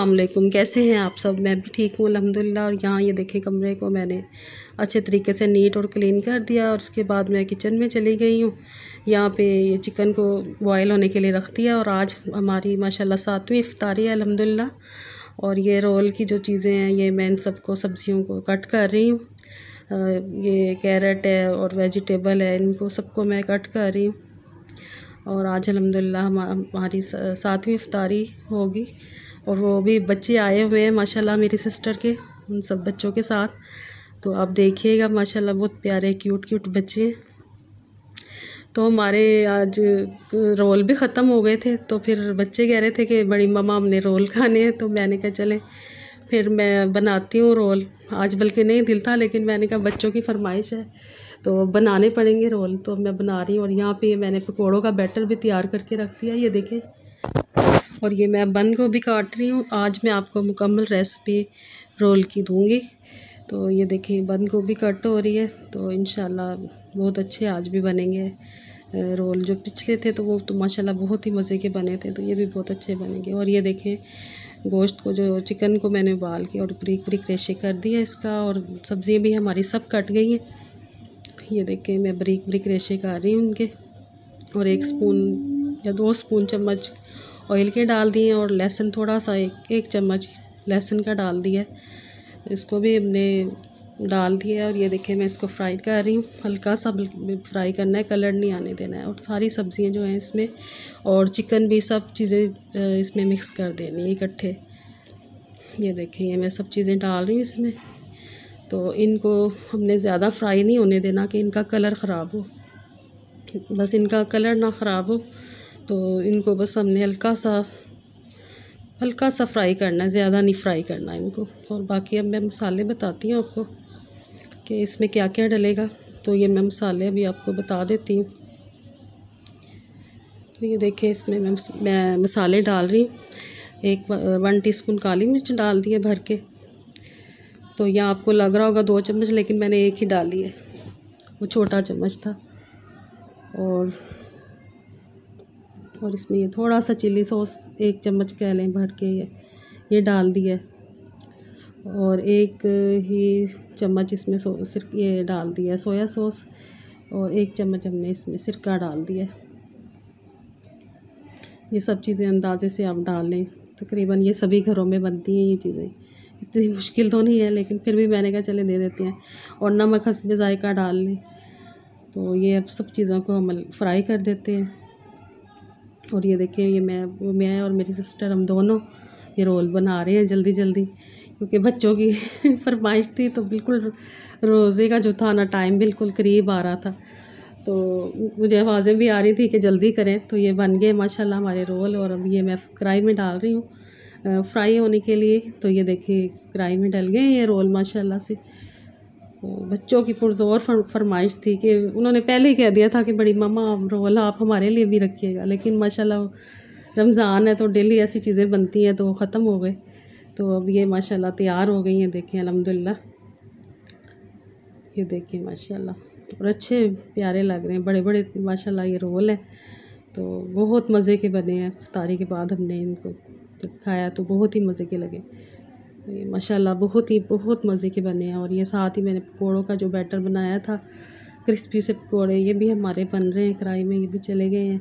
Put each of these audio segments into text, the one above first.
असलम कैसे हैं आप सब मैं भी ठीक हूँ अलहमदिल्ला और यहाँ ये देखें कमरे को मैंने अच्छे तरीके से नीट और क्लीन कर दिया और उसके बाद मैं किचन में चली गई हूँ यहाँ पे ये चिकन को बॉयल होने के लिए रख दिया और आज हमारी माशाल्लाह सातवीं इफ्तारी है अलहमदिल्ला और ये रोल की जो चीज़ें हैं ये मैं इन सबको सब्ज़ियों को कट कर रही हूँ ये कैरेट है और वेजिटेबल है इनको सबको मैं कट कर रही हूँ और आज अलहमदिल्ला हमारी सातवीं इफ्तारी होगी और वो भी बच्चे आए हुए हैं माशाल्लाह मेरी सिस्टर के उन सब बच्चों के साथ तो आप देखिएगा माशाल्लाह बहुत प्यारे क्यूट क्यूट बच्चे हैं तो हमारे आज रोल भी ख़त्म हो गए थे तो फिर बच्चे कह रहे थे कि बड़ी मामा हमने रोल खाने हैं तो मैंने कहा चलें फिर मैं बनाती हूँ रोल आज बल्कि नहीं दिल था लेकिन मैंने कहा बच्चों की फरमाइश है तो बनाने पड़ेंगे रोल तो मैं बना रही हूँ और यहाँ पे मैंने पकौड़ों का बैटर भी तैयार करके रख दिया ये देखें और ये मैं बंद गोभी काट रही हूँ आज मैं आपको मुकम्मल रेसिपी रोल की दूँगी तो ये देखिए बंद गोभी कट हो रही है तो इन बहुत अच्छे आज भी बनेंगे रोल जो पिछले थे तो वो तो माशाला बहुत ही मज़े के बने थे तो ये भी बहुत अच्छे बनेंगे और ये देखें गोश्त को जो चिकन को मैंने उबाल के और बरीक बरीक रेशे कर दिया इसका और सब्ज़ियाँ भी हमारी सब कट गई हैं ये देखें मैं बरीक बरीक रेशे कर रही हूँ उनके और एक स्पून या दो स्पून चम्मच ऑयल के डाल दिए और लहसुन थोड़ा सा एक एक चम्मच लहसुन का डाल दिया इसको भी हमने डाल दिया और ये देखिए मैं इसको फ्राई कर रही हूँ हल्का सा फ्राई करना है कलर नहीं आने देना है और सारी सब्ज़ियाँ जो हैं इसमें और चिकन भी सब चीज़ें इसमें मिक्स कर देनी है इकट्ठे ये देखिए मैं सब चीज़ें डाल रही हूँ इसमें तो इनको हमने ज़्यादा फ्राई नहीं होने देना कि इनका कलर ख़राब हो बस इनका कलर ना ख़राब हो तो इनको बस हमने हल्का सा हल्का सा फ्राई करना है ज़्यादा नहीं फ्राई करना इनको और बाकी अब मैं मसाले बताती हूँ आपको कि इसमें क्या क्या डलेगा तो ये मैं मसाले अभी आपको बता देती हूँ तो ये देखिए इसमें मैं मैं मसाले डाल रही हूँ एक वन टीस्पून काली मिर्च डाल दी है भर के तो यह आपको लग रहा होगा दो चम्मच लेकिन मैंने एक ही डाली है वो छोटा चम्मच था और और इसमें ये थोड़ा सा चिल्ली सॉस एक चम्मच कह लें भर के ये ये डाल दिया है और एक ही चम्मच इसमें सिर्फ ये डाल दिया है सोया सॉस और एक चम्मच हमने इसमें सिरका डाल दिया है ये सब चीज़ें अंदाज़े से आप डाल लें तकरीबन ये सभी घरों में बनती हैं ये चीज़ें इतनी मुश्किल तो नहीं है लेकिन फिर भी मैंने कहा चले दे देते हैं और नमक में ज़ायका डाल लें तो ये अब सब चीज़ों को हम फ्राई कर देते हैं और ये देखिए ये मैं मैं और मेरी सिस्टर हम दोनों ये रोल बना रहे हैं जल्दी जल्दी क्योंकि बच्चों की फरमाइश थी तो बिल्कुल रोज़े का जो था ना टाइम बिल्कुल करीब आ रहा था तो मुझे आवाज़ें भी आ रही थी कि जल्दी करें तो ये बन गए माशाल्लाह हमारे रोल और अब ये मैं कढ़ाई में डाल रही हूँ फ्राई होने के लिए तो ये देखिए कढ़ाई में डल गए ये रोल माशाला से बच्चों की पुरजोर फरमाइश थी कि उन्होंने पहले ही कह दिया था कि बड़ी ममा रोल आप हमारे लिए भी रखिएगा लेकिन माशाल्लाह रमज़ान है तो डेली ऐसी चीज़ें बनती हैं तो ख़त्म हो गए तो अब ये माशाल्लाह तैयार हो गई हैं देखें अलहमदिल्ला ये देखें माशाल्लाह और अच्छे प्यारे लग रहे हैं बड़े बड़े माशाल्लाह ये रोल हैं तो बहुत मज़े के बने हैं अफ्तारी के बाद हमने इनको खाया तो बहुत ही मज़े के लगे ये माशाल्लाह बहुत ही बहुत मज़े के बने हैं और ये साथ ही मैंने पकौड़ों का जो बैटर बनाया था क्रिस्पी से पकौड़े ये भी हमारे बन रहे हैं कढ़ाई में ये भी चले गए हैं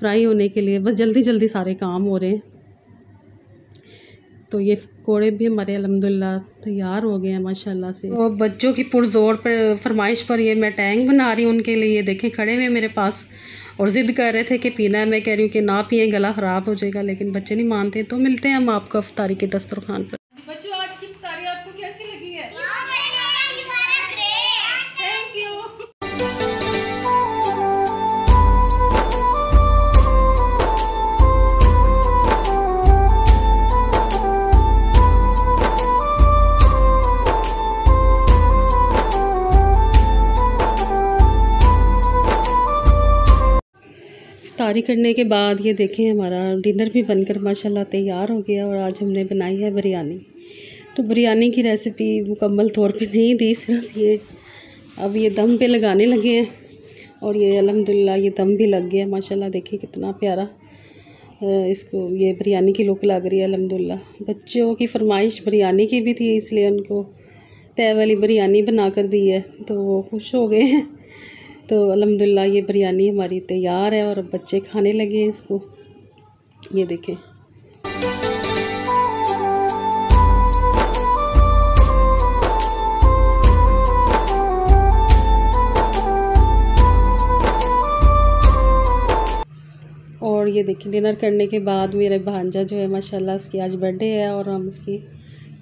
फ्राई होने के लिए बस जल्दी जल्दी सारे काम हो रहे हैं तो ये पकौड़े भी हमारे अलहमदिल्ला तैयार हो गए हैं माशाल्लाह से और तो बच्चों की पुरजोर पर फरमाइश पर ये मैं टैंक बना रही हूँ उनके लिए देखें खड़े हुए मेरे पास और ज़िद कर रहे थे कि पीना है मैं कह रही हूँ कि ना पिए गला ख़राब हो जाएगा लेकिन बच्चे नहीं मानते तो मिलते हैं हम आपको अफ्तारी के दस्तरखान पर इफ्तारी करने के बाद ये देखें हमारा डिनर भी बनकर माशाल्लाह तैयार हो गया और आज हमने बनाई है बिरयानी तो बिरयानी की रेसिपी मुकम्मल तौर पे नहीं दी सिर्फ ये अब ये दम पे लगाने लगे हैं और ये अलहमदिल्ला ये दम भी लग गया माशाल्लाह देखिए कितना प्यारा इसको ये बिरयानी की लुक लग रही है अलहमदिल्ला बच्चों की फरमाइश बिरयानी की भी थी इसलिए उनको तय वाली बिरयानी बना कर दी है तो वो खुश हो गए हैं तो अलहमदिल्ला ये बिरयानी हमारी तैयार है और अब बच्चे खाने लगे हैं इसको ये देखें और ये देखें डिनर करने के बाद मेरे भांजा जो है माशाल्लाह उसकी आज बर्थडे है और हम उसकी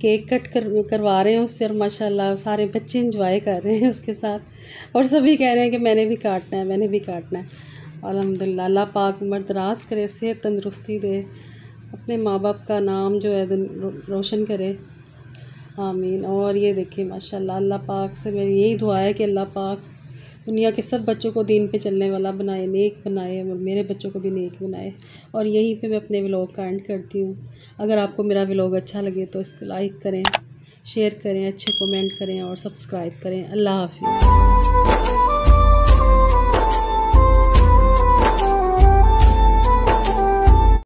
केक कट कर करवा रहे हैं उससे और माशाल्लाह सारे बच्चे इंजॉय कर रहे हैं उसके साथ और सभी कह रहे हैं कि मैंने भी काटना है मैंने भी काटना है अलहमदिल्ला अल्लाह पाक उम्र दराज करे सेहत तंदरुस्ती दे अपने माँ बाप का नाम जो है रोशन करे आमीन और ये देखिए माशाल्लाह अल्लाह पाक से मेरी यही दुआ है कि अल्लाह पाक दुनिया के सब बच्चों को दीन पे चलने वाला बनाए नेक बनाए और मेरे बच्चों को भी नेक बनाए और यहीं पे मैं अपने व्लॉग का एंड करती हूँ अगर आपको मेरा व्लॉग अच्छा लगे तो इसको लाइक करें शेयर करें अच्छे कमेंट करें और सब्सक्राइब करें अल्लाह हाफिज़